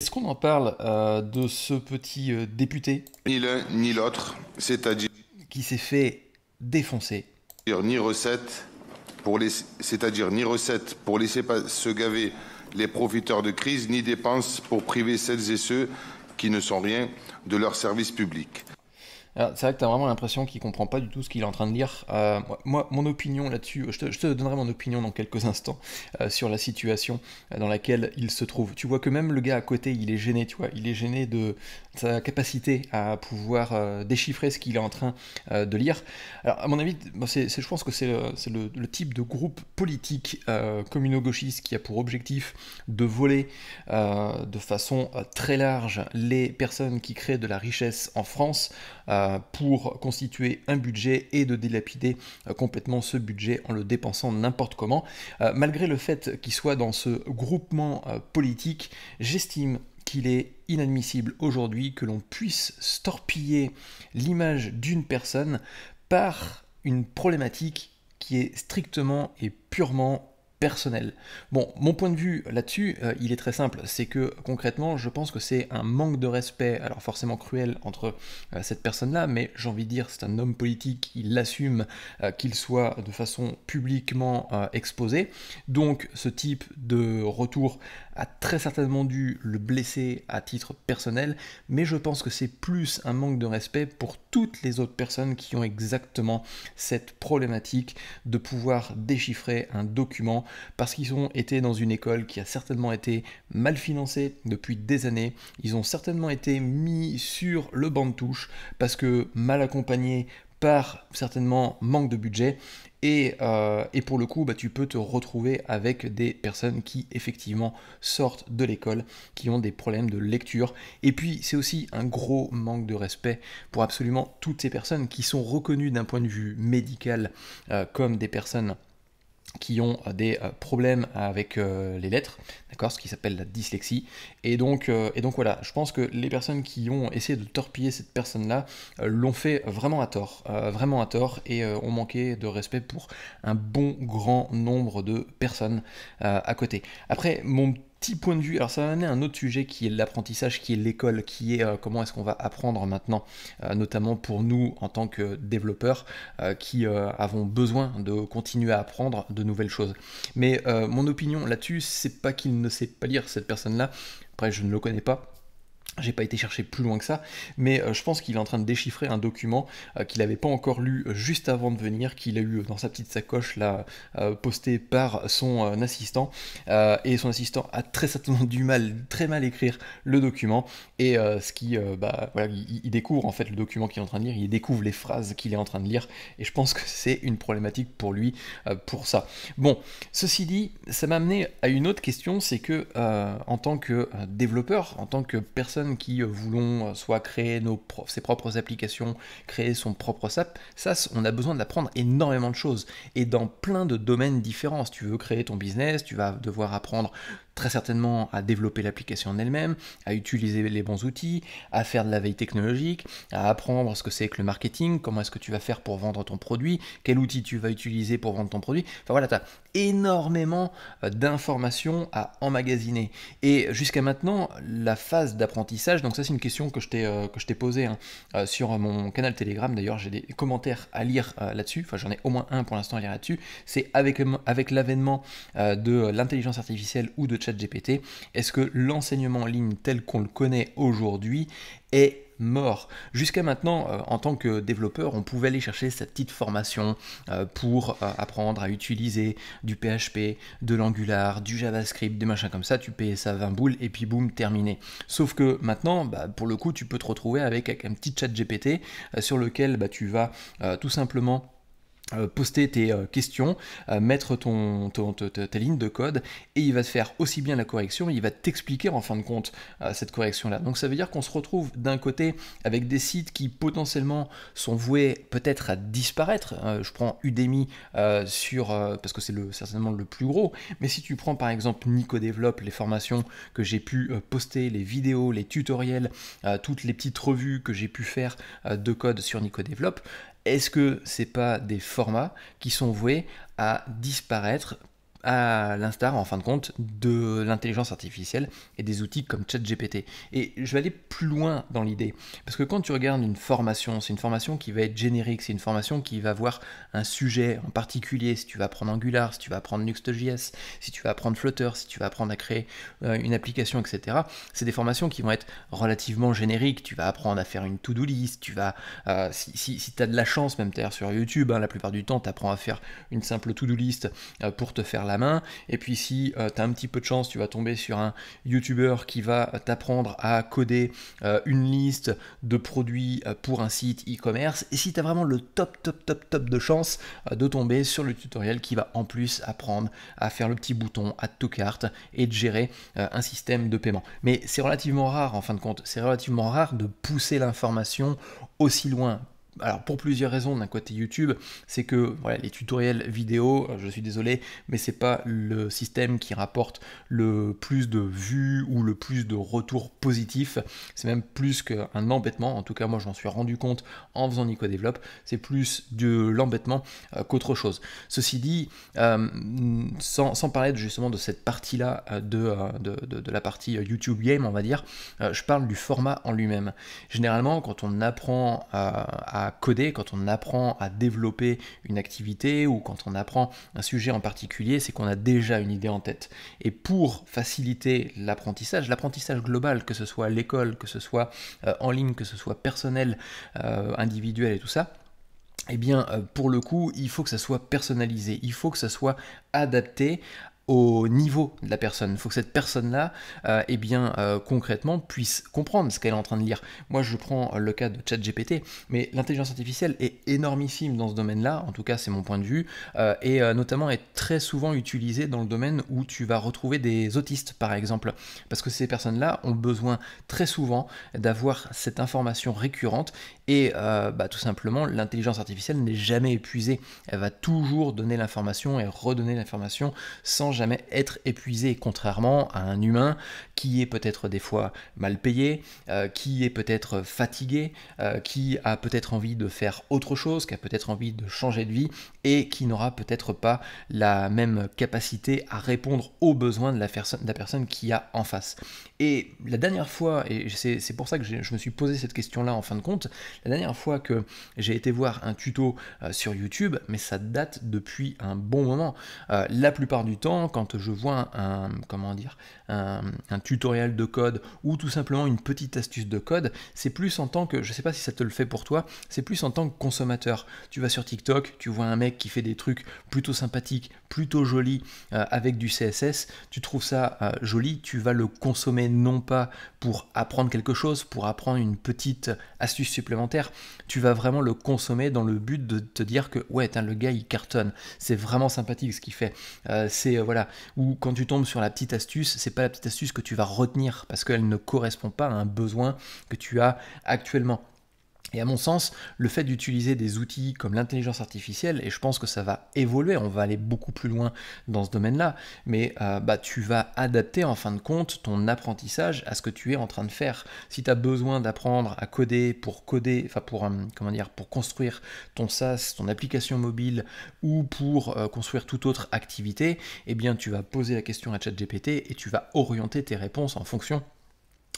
Est-ce qu'on en parle euh, de ce petit euh, député Ni l'un ni l'autre, c'est-à-dire. Qui s'est fait défoncer. Ni recette pour c'est-à-dire ni recette pour laisser se gaver les profiteurs de crise, ni dépenses pour priver celles et ceux qui ne sont rien de leur service public. C'est vrai que tu as vraiment l'impression qu'il comprend pas du tout ce qu'il est en train de lire. Euh, moi, mon opinion là-dessus, je te, donnerai mon opinion dans quelques instants euh, sur la situation euh, dans laquelle il se trouve. Tu vois que même le gars à côté, il est gêné, tu vois. Il est gêné de sa capacité à pouvoir déchiffrer ce qu'il est en train de lire. Alors, à mon avis, bah, c'est, je pense que c'est, le, type de groupe politique communo-gauchiste qui a pour objectif de voler de façon très large les personnes qui créent de la richesse en France pour constituer un budget et de délapider euh, complètement ce budget en le dépensant n'importe comment. Euh, malgré le fait qu'il soit dans ce groupement euh, politique, j'estime qu'il est inadmissible aujourd'hui que l'on puisse storpiller l'image d'une personne par une problématique qui est strictement et purement personnel. Bon, mon point de vue là-dessus, euh, il est très simple, c'est que concrètement, je pense que c'est un manque de respect, alors forcément cruel entre euh, cette personne-là, mais j'ai envie de dire, c'est un homme politique, il l'assume, euh, qu'il soit de façon publiquement exposé. Donc, ce type de retour a très certainement dû le blesser à titre personnel, mais je pense que c'est plus un manque de respect pour toutes les autres personnes qui ont exactement cette problématique de pouvoir déchiffrer un document parce qu'ils ont été dans une école qui a certainement été mal financée depuis des années, ils ont certainement été mis sur le banc de touche parce que mal accompagnés par certainement manque de budget. Euh, et, pour le coup, bah, tu peux te retrouver avec des personnes qui effectivement sortent de l'école, qui ont des problèmes de lecture. Et puis, c'est aussi un gros manque de respect pour absolument toutes ces personnes qui sont reconnues d'un point de vue médical euh, comme des personnes qui ont euh, des euh, problèmes avec euh, les lettres, d'accord, ce qui s'appelle la dyslexie. Et donc, et donc voilà, je pense que les personnes qui ont essayé de torpiller cette personne-là l'ont fait vraiment à tort, vraiment à tort, et ont manqué de respect pour un bon grand nombre de personnes à côté. Après, mon petit point de vue. Alors ça va amener un autre sujet qui est l'apprentissage, qui est l'école, qui est euh, comment est-ce qu'on va apprendre maintenant, euh, notamment pour nous en tant que développeurs euh, qui avons besoin de continuer à apprendre de nouvelles choses. Mais mon opinion là-dessus, c'est pas qu'il ne sait pas lire cette personne-là. Après, je ne le connais pas, j'ai pas été chercher plus loin que ça, mais euh, je pense qu'il est en train de déchiffrer un document euh, qu'il n'avait pas encore lu euh, juste avant de venir, qu'il a eu dans sa petite sacoche là, posté par son assistant. et son assistant a très certainement du mal, très mal écrire le document. Et ce qui, bah, il, découvre en fait le document qu'il est en train de lire, il découvre les phrases qu'il est en train de lire. Et je pense que c'est une problématique pour lui pour ça. Bon, ceci dit, ça m'a amené à une autre question, c'est que en tant que développeur, en tant que personne qui euh, voulons euh, soit créer nos, ses propres applications, créer son propre SAP, ça, on a besoin d'apprendre énormément de choses et dans plein de domaines différents. Si tu veux créer ton business, tu vas devoir apprendre très certainement à développer l'application en elle-même, à utiliser les bons outils, à faire de la veille technologique, à apprendre ce que c'est que le marketing, comment est-ce que tu vas faire pour vendre ton produit, quel outil tu vas utiliser pour vendre ton produit. Enfin voilà, tu as énormément euh, d'informations à emmagasiner. Et jusqu'à maintenant, la phase d'apprentissage, donc ça c'est une question que je t'ai euh, que je t'ai posée hein, euh, sur mon canal Telegram, d'ailleurs j'ai des commentaires à lire là-dessus, enfin j'en ai au moins un pour l'instant à lire là-dessus, c'est avec, avec l'avènement de l'intelligence artificielle ou de GPT, est-ce que l'enseignement en ligne tel qu'on le connaît aujourd'hui est mort. Jusqu'à maintenant, euh, en tant que développeur, on pouvait aller chercher cette petite formation euh, pour euh, apprendre à utiliser du PHP, de l'Angular, du JavaScript, des machins comme ça. Tu payais ça 20 boules et puis boum, terminé. Sauf que maintenant, bah, pour le coup, tu peux te retrouver avec, un petit chat GPT sur lequel bah, tu vas tout simplement euh, poster tes euh, questions, euh, mettre ton, ta, ligne de code, et il va te faire aussi bien la correction, il va t'expliquer en fin de compte cette correction-là. Donc ça veut dire qu'on se retrouve d'un côté avec des sites qui potentiellement sont voués peut-être à disparaître. je prends Udemy sur, parce que c'est le, certainement le plus gros, mais si tu prends par exemple NicoDevelop, les formations que j'ai pu poster, les vidéos, les tutoriels, toutes les petites revues que j'ai pu faire de code sur NicoDevelop, est-ce que ce n'est pas des formats qui sont voués à disparaître à l'instar, en fin de compte, de l'intelligence artificielle et des outils comme ChatGPT. Et je vais aller plus loin dans l'idée, parce que quand tu regardes une formation, c'est une formation qui va être générique, c'est une formation qui va voir un sujet en particulier, si tu vas apprendre Angular, si tu vas apprendre Nuxt.js, si tu vas apprendre Flutter, si tu vas apprendre à créer euh, une application, etc. C'est des formations qui vont être relativement génériques, tu vas apprendre à faire une to-do list, tu vas, euh, si, si, tu as de la chance, même sur YouTube, hein, la plupart du temps, tu apprends à faire une simple to-do list euh, pour te faire la main. Et puis si euh, tu as un petit peu de chance, tu vas tomber sur un YouTuber qui va euh, t'apprendre à coder euh, une liste de produits pour un site e-commerce. Et si tu as vraiment le top, top, top, top de chance de tomber sur le tutoriel qui va en plus apprendre à faire le petit bouton à to carte et de gérer un système de paiement. Mais c'est relativement rare en fin de compte, c'est relativement rare de pousser l'information aussi loin alors pour plusieurs raisons. D'un côté YouTube, c'est que voilà, les tutoriels vidéo, euh, je suis désolé, mais c'est pas le système qui rapporte le plus de vues ou le plus de retours positifs. C'est même plus qu'un embêtement. En tout cas, moi j'en suis rendu compte en faisant Nico C'est plus de l'embêtement euh, qu'autre chose. Ceci dit, euh, sans, sans, parler justement de cette partie-là de, de, la partie YouTube Game, on va dire, je parle du format en lui-même. Généralement, quand on apprend à coder, quand on apprend à développer une activité ou quand on apprend un sujet en particulier, c'est qu'on a déjà une idée en tête. Et pour faciliter l'apprentissage, l'apprentissage global, que ce soit à l'école, que ce soit euh, en ligne, que ce soit personnel, euh, individuel et tout ça, eh bien, euh, pour le coup, il faut que ça soit personnalisé, il faut que ça soit adapté au niveau de la personne. Il faut que cette personne-là, euh, eh bien, euh, concrètement, puisse comprendre ce qu'elle est en train de lire. Moi, je prends le cas de ChatGPT, mais l'intelligence artificielle est énormissime dans ce domaine-là, en tout cas, c'est mon point de vue, euh, et notamment est très souvent utilisée dans le domaine où tu vas retrouver des autistes, par exemple, parce que ces personnes-là ont besoin très souvent d'avoir cette information récurrente et euh, bah, tout simplement, l'intelligence artificielle n'est jamais épuisée. Elle va toujours donner l'information et redonner l'information sans jamais être épuisée, contrairement à un humain qui est peut-être des fois mal payé, euh, qui est peut-être fatigué, euh, qui a peut-être envie de faire autre chose, qui a peut-être envie de changer de vie et qui n'aura peut-être pas la même capacité à répondre aux besoins de la, personne, de la personne qui a en face. Et la dernière fois, et c'est pour ça que je me suis posé cette question-là en fin de compte, la dernière fois que j'ai été voir un tuto euh, sur YouTube, mais ça date depuis un bon moment. Euh, la plupart du temps, quand je vois un, comment dire, un, tutoriel de code ou tout simplement une petite astuce de code, c'est plus en tant que, je ne sais pas si ça te le fait pour toi, c'est plus en tant que consommateur. Tu vas sur TikTok, tu vois un mec qui fait des trucs plutôt sympathiques, plutôt jolis euh, avec du CSS, tu trouves ça joli, tu vas le consommer non pas pour apprendre quelque chose, pour apprendre une petite astuce supplémentaire tu vas vraiment le consommer dans le but de te dire que ouais, le gars il cartonne, c'est vraiment sympathique ce qu'il fait. Euh, c'est euh, voilà. Ou quand tu tombes sur la petite astuce, c'est pas la petite astuce que tu vas retenir parce qu'elle ne correspond pas à un besoin que tu as actuellement. Et à mon sens, le fait d'utiliser des outils comme l'intelligence artificielle, et je pense que ça va évoluer, on va aller beaucoup plus loin dans ce domaine-là, mais euh, bah, tu vas adapter en fin de compte ton apprentissage à ce que tu es en train de faire. Si tu as besoin d'apprendre à coder pour coder, enfin pour, euh, comment dire, pour construire ton SaaS, ton application mobile, ou pour euh, construire toute autre activité, eh bien tu vas poser la question à ChatGPT et tu vas orienter tes réponses en fonction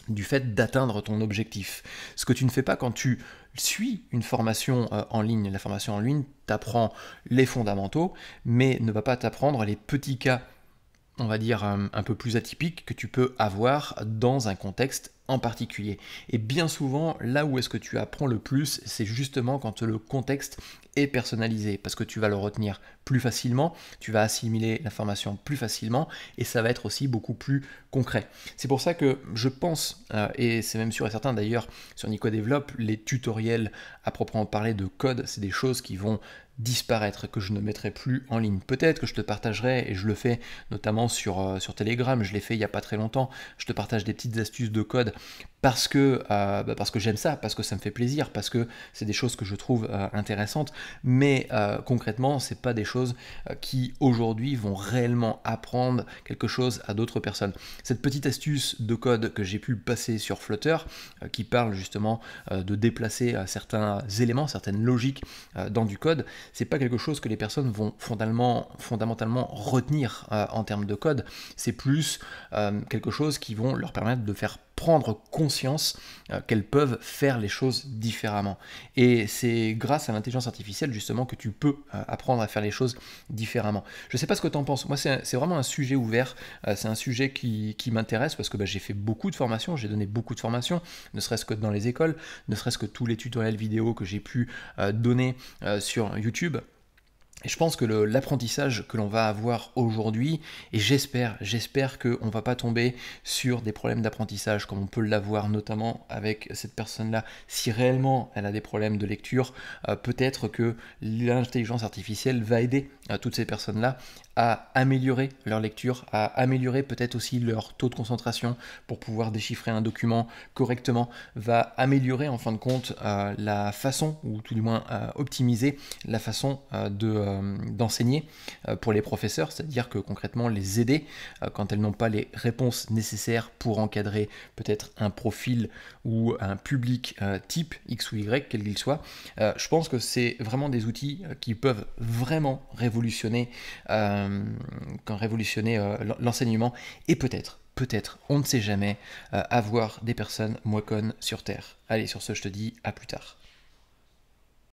du fait d'atteindre ton objectif. Ce que tu ne fais pas quand tu suis une formation euh, en ligne. La formation en ligne t'apprend les fondamentaux, mais ne va pas t'apprendre les petits cas, on va dire, euh, un peu plus atypiques que tu peux avoir dans un contexte en particulier. Et bien souvent, là où est-ce que tu apprends le plus, c'est justement quand le contexte est personnalisé, parce que tu vas le retenir plus facilement, tu vas assimiler l'information plus facilement, et ça va être aussi beaucoup plus concret. C'est pour ça que je pense, euh, et c'est même sûr et certain d'ailleurs, sur Développe, les tutoriels à proprement parler de code, c'est des choses qui vont disparaître, que je ne mettrai plus en ligne. Peut-être que je te partagerai, et je le fais notamment sur, euh, sur Telegram, je l'ai fait il n'y a pas très longtemps, je te partage des petites astuces de code parce que, euh, bah, que j'aime ça, parce que ça me fait plaisir, parce que c'est des choses que je trouve euh, intéressantes, mais euh, concrètement, ce pas des choses qui aujourd'hui vont réellement apprendre quelque chose à d'autres personnes. Cette petite astuce de code que j'ai pu passer sur Flutter, qui parle justement de déplacer certains éléments, certaines logiques dans du code, c'est pas quelque chose que les personnes vont fondamentalement, fondamentalement retenir en termes de code, c'est plus quelque chose qui vont leur permettre de faire prendre conscience euh, qu'elles peuvent faire les choses différemment. Et c'est grâce à l'intelligence artificielle justement que tu peux euh, apprendre à faire les choses différemment. Je ne sais pas ce que tu en penses. Moi, c'est vraiment un sujet ouvert. Euh, c'est un sujet qui, m'intéresse parce que bah, j'ai fait beaucoup de formations, j'ai donné beaucoup de formations, ne serait-ce que dans les écoles, ne serait-ce que tous les tutoriels vidéo que j'ai pu donner sur YouTube je pense que l'apprentissage que l'on va avoir aujourd'hui, et j'espère, j'espère qu'on ne va pas tomber sur des problèmes d'apprentissage comme on peut l'avoir notamment avec cette personne-là. Si réellement elle a des problèmes de lecture, euh, peut-être que l'intelligence artificielle va aider euh, toutes ces personnes-là à améliorer leur lecture, à améliorer peut-être aussi leur taux de concentration pour pouvoir déchiffrer un document correctement, va améliorer en fin de compte euh, la façon, ou tout du moins optimiser la façon de euh, d'enseigner euh, pour les professeurs, c'est-à-dire que concrètement les aider euh, quand elles n'ont pas les réponses nécessaires pour encadrer peut-être un profil ou un public type X ou Y, quel qu'il soit. je pense que c'est vraiment des outils qui peuvent vraiment révolutionner, révolutionner l'enseignement et peut-être, peut-être, on ne sait jamais, avoir des personnes connes sur Terre. Allez, sur ce, je te dis à plus tard.